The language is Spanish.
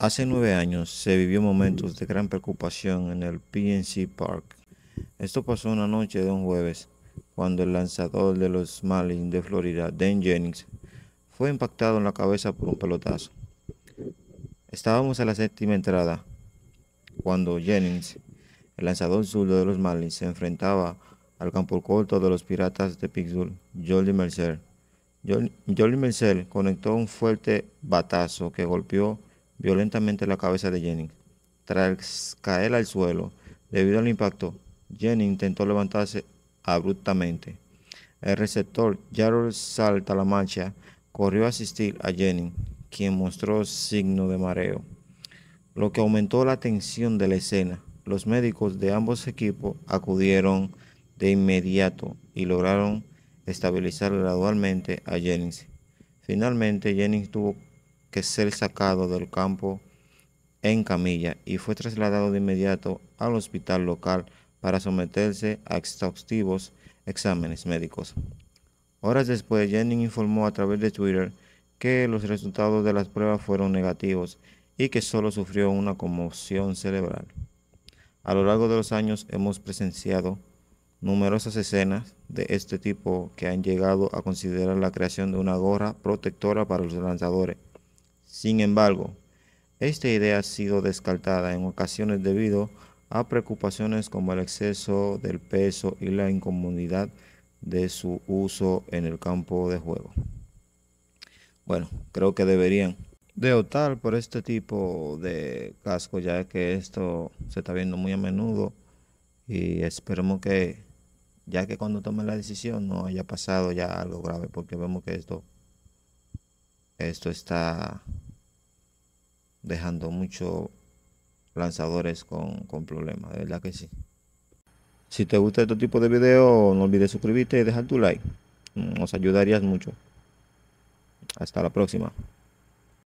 Hace nueve años se vivió momentos de gran preocupación en el PNC Park. Esto pasó una noche de un jueves, cuando el lanzador de los Marlins de Florida, Dan Jennings, fue impactado en la cabeza por un pelotazo. Estábamos a la séptima entrada, cuando Jennings, el lanzador zurdo de los Marlins, se enfrentaba al campo corto de los Piratas de Pittsburgh, Jordi Mercer. Jordi Mercer conectó un fuerte batazo que golpeó violentamente la cabeza de Jennings. Tras caer al suelo, debido al impacto, Jennings intentó levantarse abruptamente. El receptor Jarrell Salta la mancha corrió a asistir a Jennings, quien mostró signo de mareo, lo que aumentó la tensión de la escena. Los médicos de ambos equipos acudieron de inmediato y lograron estabilizar gradualmente a Jennings. Finalmente, Jennings tuvo que ser sacado del campo en camilla y fue trasladado de inmediato al hospital local para someterse a exhaustivos exámenes médicos. Horas después, Jennings informó a través de Twitter que los resultados de las pruebas fueron negativos y que solo sufrió una conmoción cerebral. A lo largo de los años hemos presenciado numerosas escenas de este tipo que han llegado a considerar la creación de una gorra protectora para los lanzadores, sin embargo, esta idea ha sido descartada en ocasiones debido a preocupaciones como el exceso del peso y la incomodidad de su uso en el campo de juego. Bueno, creo que deberían de optar por este tipo de casco ya que esto se está viendo muy a menudo y esperemos que ya que cuando tomen la decisión no haya pasado ya algo grave porque vemos que esto esto está dejando muchos lanzadores con, problemas, de verdad que sí. Si te gusta este tipo de video, no olvides suscribirte y dejar tu like. Mm, nos ayudarías mucho. Hasta la próxima.